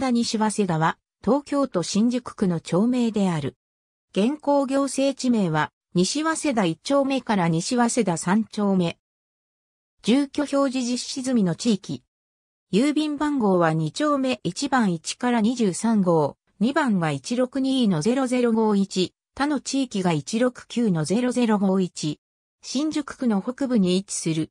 田西早稲田は、東京都新宿区の町名である。現行行政地名は、西早稲田1丁目から西早稲田3丁目。住居表示実施済みの地域。郵便番号は2丁目1番1から23号、2番が162-0051、他の地域が169-0051。新宿区の北部に位置する。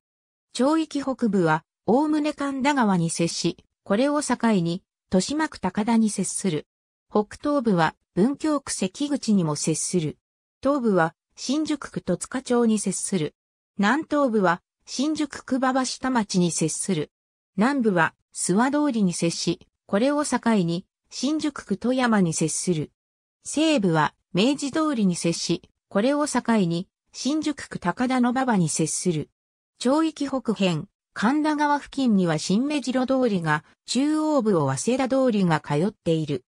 町域北部は、おおむね神田川に接し、これを境に、豊島区高田に接する。北東部は文京区関口にも接する。東部は新宿区戸塚町に接する。南東部は新宿区馬場下町に接する。南部は諏訪通りに接し、これを境に新宿区富山に接する。西部は明治通りに接し、これを境に新宿区高田の馬場に接する。町域北辺、神田川付近には新目白通りが、中央部を早稲田通りが通っている。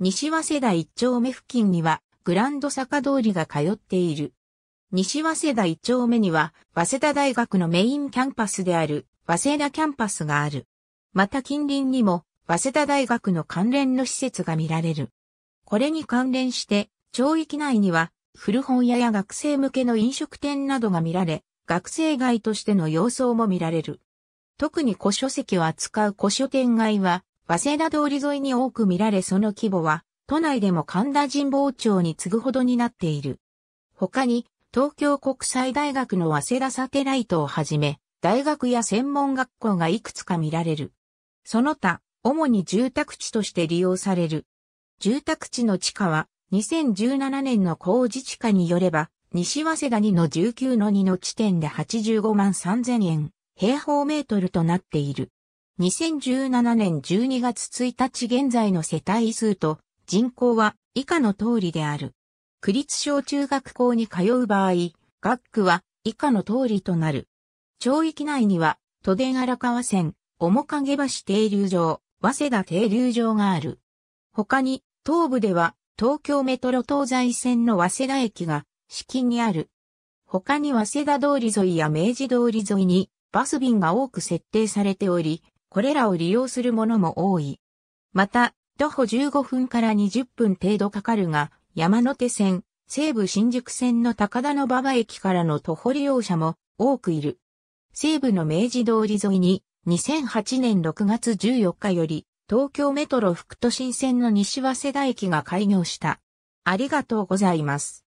西早稲田一丁目付近には、グランド坂通りが通っている。西早稲田一丁目には、早稲田大学のメインキャンパスである、早稲田キャンパスがある。また近隣にも、早稲田大学の関連の施設が見られる。これに関連して、町域内には、古本屋や学生向けの飲食店などが見られ、学生街としての様相も見られる。特に古書籍を扱う古書店街は、早稲田通り沿いに多く見られその規模は、都内でも神田神保町に次ぐほどになっている。他に、東京国際大学の早稲田サテライトをはじめ、大学や専門学校がいくつか見られる。その他、主に住宅地として利用される。住宅地の地価は、2017年の工事地価によれば、西早稲田2の19の2の地点で85万3000円。平方メートルとなっている。2017年12月1日現在の世帯数と人口は以下の通りである。区立小中学校に通う場合、学区は以下の通りとなる。町域内には、都電荒川線、面影橋停留場、早稲田停留場がある。他に、東部では、東京メトロ東西線の早稲田駅が、敷にある。他に早稲田通り沿いや明治通り沿いに、バス便が多く設定されており、これらを利用するものも多い。また、徒歩15分から20分程度かかるが、山手線、西武新宿線の高田の馬場駅からの徒歩利用者も多くいる。西武の明治通り沿いに2008年6月14日より東京メトロ副都心線の西早稲田駅が開業した。ありがとうございます。